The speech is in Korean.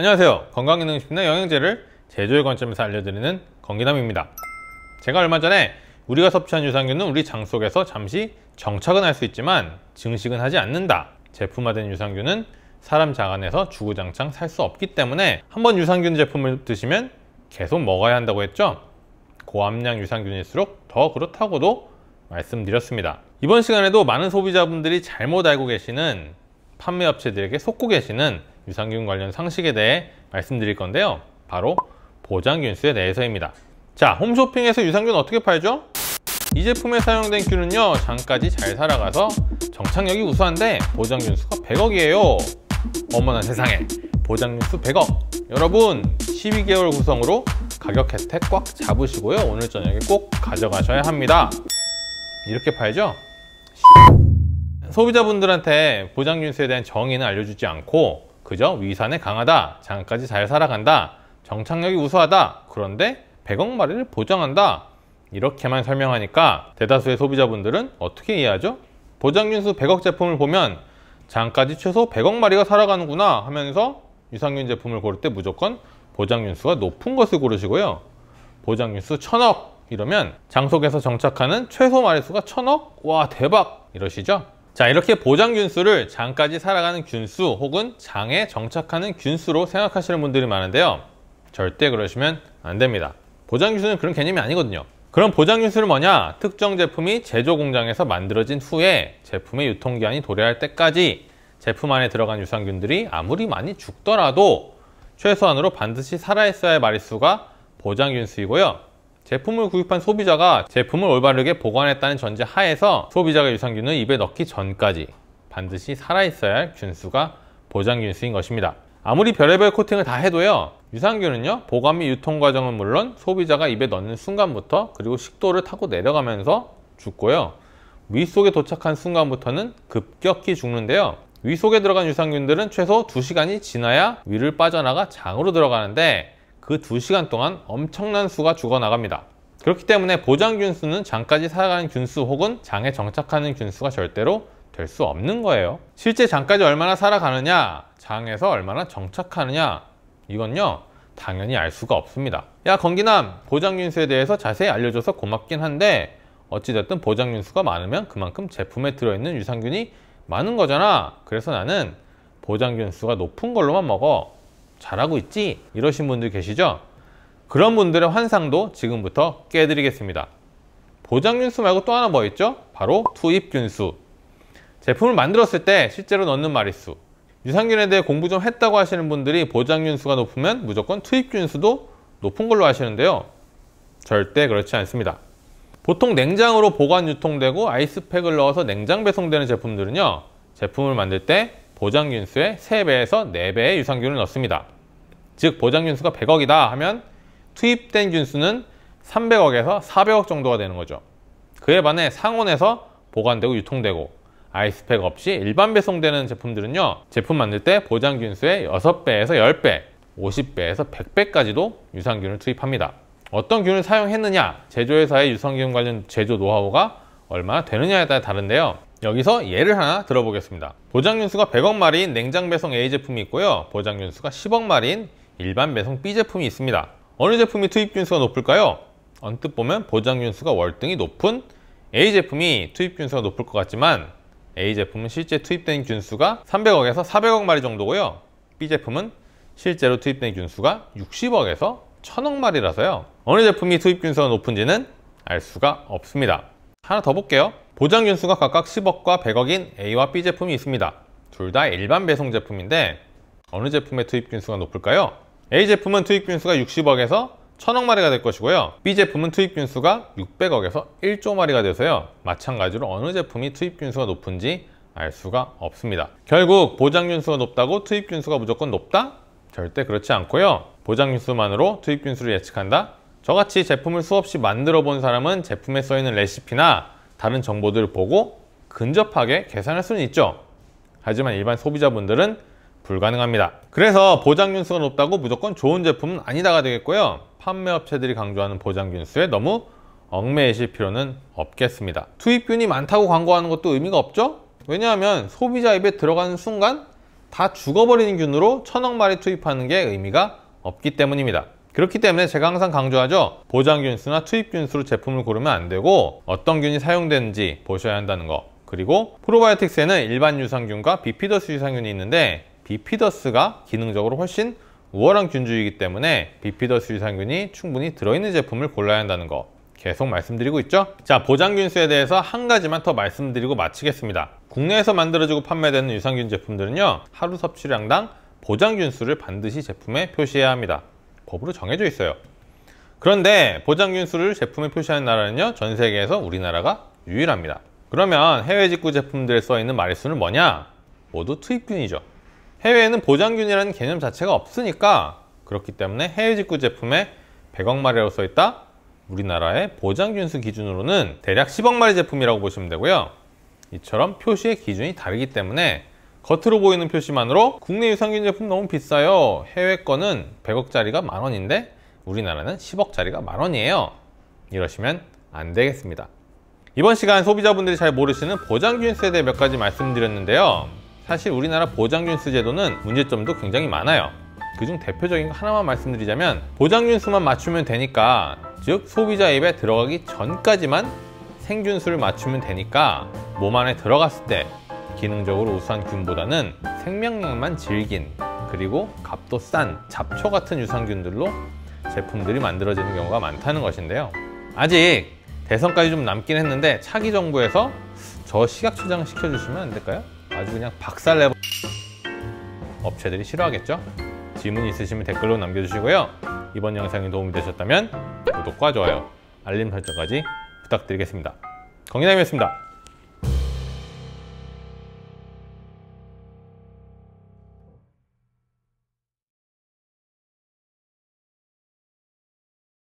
안녕하세요 건강기능식품의 영양제를 제조의 관점에서 알려드리는 건기남입니다 제가 얼마 전에 우리가 섭취한 유산균은 우리 장 속에서 잠시 정착은 할 수 있지만 증식은 하지 않는다 제품화된 유산균은 사람 장 안에서 주구장창 살 수 없기 때문에 한번 유산균 제품을 드시면 계속 먹어야 한다고 했죠 고함량 유산균일수록 더 그렇다고도 말씀드렸습니다 이번 시간에도 많은 소비자분들이 잘못 알고 계시는 판매업체들에게 속고 계시는 유산균 관련 상식에 대해 말씀드릴 건데요. 바로 보장균수에 대해서입니다. 자, 홈쇼핑에서 유산균 어떻게 팔죠? 이 제품에 사용된 균은요, 장까지 잘 살아가서 정착력이 우수한데 보장균수가 100억이에요. 어머나 세상에, 보장균수 100억! 여러분, 12개월 구성으로 가격 혜택 꽉 잡으시고요. 오늘 저녁에 꼭 가져가셔야 합니다. 이렇게 팔죠? 소비자분들한테 보장균수에 대한 정의는 알려주지 않고 그저 위산에 강하다, 장까지 잘 살아간다, 정착력이 우수하다, 그런데 100억 마리를 보장한다 이렇게만 설명하니까 대다수의 소비자분들은 어떻게 이해하죠? 보장균수 100억 제품을 보면 장까지 최소 100억 마리가 살아가는구나 하면서 유산균 제품을 고를 때 무조건 보장윤수가 높은 것을 고르시고요 보장윤수 1000억 이러면 장속에서 정착하는 최소 마리수가 1000억? 와 대박 이러시죠? 자 이렇게 보장균수를 장까지 살아가는 균수 혹은 장에 정착하는 균수로 생각하시는 분들이 많은데요 절대 그러시면 안 됩니다 보장균수는 그런 개념이 아니거든요 그럼 보장균수는 뭐냐 특정 제품이 제조 공장에서 만들어진 후에 제품의 유통기한이 도래할 때까지 제품 안에 들어간 유산균들이 아무리 많이 죽더라도 최소한으로 반드시 살아있어야 할마릿수가 보장균수이고요 제품을 구입한 소비자가 제품을 올바르게 보관했다는 전제 하에서 소비자가 유산균을 입에 넣기 전까지 반드시 살아있어야 할 균수가 보장균수인 것입니다. 아무리 별의별 코팅을 다 해도요 유산균은요 보관 및 유통 과정은 물론 소비자가 입에 넣는 순간부터 그리고 식도를 타고 내려가면서 죽고요 위 속에 도착한 순간부터는 급격히 죽는데요 위 속에 들어간 유산균들은 최소 2시간이 지나야 위를 빠져나가 장으로 들어가는데 그 2시간 동안 엄청난 수가 죽어나갑니다. 그렇기 때문에 보장균수는 장까지 살아가는 균수 혹은 장에 정착하는 균수가 절대로 될 수 없는 거예요. 실제 장까지 얼마나 살아가느냐, 장에서 얼마나 정착하느냐, 이건요, 당연히 알 수가 없습니다. 야, 건기남, 보장균수에 대해서 자세히 알려줘서 고맙긴 한데, 어찌됐든 보장균수가 많으면 그만큼 제품에 들어있는 유산균이 많은 거잖아. 그래서 나는 보장균수가 높은 걸로만 먹어. 잘하고 있지? 이러신 분들 계시죠? 그런 분들의 환상도 지금부터 깨드리겠습니다. 보장균수 말고 또 하나 뭐 있죠? 바로 투입균수. 제품을 만들었을 때 실제로 넣는 마릿수 유산균에 대해 공부 좀 했다고 하시는 분들이 보장균수가 높으면 무조건 투입균수도 높은 걸로 하시는데요 절대 그렇지 않습니다. 보통 냉장으로 보관 유통되고 아이스팩을 넣어서 냉장 배송되는 제품들은요. 제품을 만들 때 보장균수의 3배에서 4배의 유산균을 넣습니다. 즉 보장균수가 100억이다 하면 투입된 균수는 300억에서 400억 정도가 되는 거죠. 그에 반해 상온에서 보관되고 유통되고 아이스팩 없이 일반 배송되는 제품들은요. 제품 만들 때 보장균수의 6배에서 10배, 50배에서 100배까지도 유산균을 투입합니다. 어떤 균을 사용했느냐, 제조회사의 유산균 관련 제조 노하우가 얼마나 되느냐에 따라 다른데요. 여기서 예를 하나 들어보겠습니다. 보장윤수가 100억 마리인 냉장 배송 A 제품이 있고요. 보장윤수가 10억 마리인 일반 배송 B 제품이 있습니다. 어느 제품이 투입균수가 높을까요? 언뜻 보면 보장윤수가 월등히 높은 A 제품이 투입균수가 높을 것 같지만 A 제품은 실제 투입된 균수가 300억에서 400억 마리 정도고요. B 제품은 실제로 투입된 균수가 60억에서 1000억 마리라서요. 어느 제품이 투입균수가 높은지는 알 수가 없습니다. 하나 더 볼게요. 보장윤수가 각각 10억과 100억인 A와 B 제품이 있습니다. 둘 다 일반 배송 제품인데 어느 제품의 투입균수가 높을까요? A 제품은 투입균수가 60억에서 1000억 마리가 될 것이고요. B 제품은 투입균수가 600억에서 1조 마리가 돼서요. 마찬가지로 어느 제품이 투입균수가 높은지 알 수가 없습니다. 결국 보장균수가 높다고 투입균수가 무조건 높다? 절대 그렇지 않고요. 보장균수만으로 투입균수를 예측한다? 저같이 제품을 수없이 만들어 본 사람은 제품에 써있는 레시피나 다른 정보들을 보고 근접하게 계산할 수는 있죠. 하지만 일반 소비자분들은 불가능합니다. 그래서 보장균수가 높다고 무조건 좋은 제품은 아니다가 되겠고요. 판매업체들이 강조하는 보장균수에 너무 얽매이실 필요는 없겠습니다. 투입균이 많다고 광고하는 것도 의미가 없죠? 왜냐하면 소비자 입에 들어가는 순간 다 죽어버리는 균으로 천억 마리 투입하는 게 의미가 없기 때문입니다. 그렇기 때문에 제가 항상 강조하죠 보장균수나 투입균수로 제품을 고르면 안 되고 어떤 균이 사용되는지 보셔야 한다는 거 그리고 프로바이오틱스에는 일반 유산균과 비피더스 유산균이 있는데 비피더스가 기능적으로 훨씬 우월한 균주이기 때문에 비피더스 유산균이 충분히 들어있는 제품을 골라야 한다는 거 계속 말씀드리고 있죠 자 보장균수에 대해서 한 가지만 더 말씀드리고 마치겠습니다 국내에서 만들어지고 판매되는 유산균 제품들은요 하루 섭취량당 보장균수를 반드시 제품에 표시해야 합니다 법으로 정해져 있어요. 그런데 보장균수를 제품에 표시하는 나라는요. 전 세계에서 우리나라가 유일합니다. 그러면 해외 직구 제품들에 써있는 마릿수는 뭐냐? 모두 투입균이죠. 해외에는 보장균이라는 개념 자체가 없으니까 그렇기 때문에 해외 직구 제품에 100억 마리라고 써있다? 우리나라의 보장균수 기준으로는 대략 10억 마리 제품이라고 보시면 되고요. 이처럼 표시의 기준이 다르기 때문에 겉으로 보이는 표시만으로 국내 유산균 제품 너무 비싸요 해외 거는 100억짜리가 만원인데 우리나라는 10억짜리가 만원이에요 이러시면 안 되겠습니다 이번 시간 소비자분들이 잘 모르시는 보장균스에 대해 몇 가지 말씀드렸는데요 사실 우리나라 보장균수 제도는 문제점도 굉장히 많아요 그중 대표적인 거 하나만 말씀드리자면 보장균수만 맞추면 되니까 즉 소비자 입에 들어가기 전까지만 생균수를 맞추면 되니까 몸 안에 들어갔을 때 기능적으로 우수한 균보다는 생명력만 질긴 그리고 값도 싼 잡초 같은 유산균들로 제품들이 만들어지는 경우가 많다는 것인데요 아직 대선까지 좀 남긴 했는데 차기 정부에서 저 식약 초장 시켜주시면 안 될까요? 아주 그냥 박살내버 업체들이 싫어하겠죠? 질문 있으시면 댓글로 남겨주시고요 이번 영상이 도움이 되셨다면 구독과 좋아요 알림 설정까지 부탁드리겠습니다. 경희남이었습니다.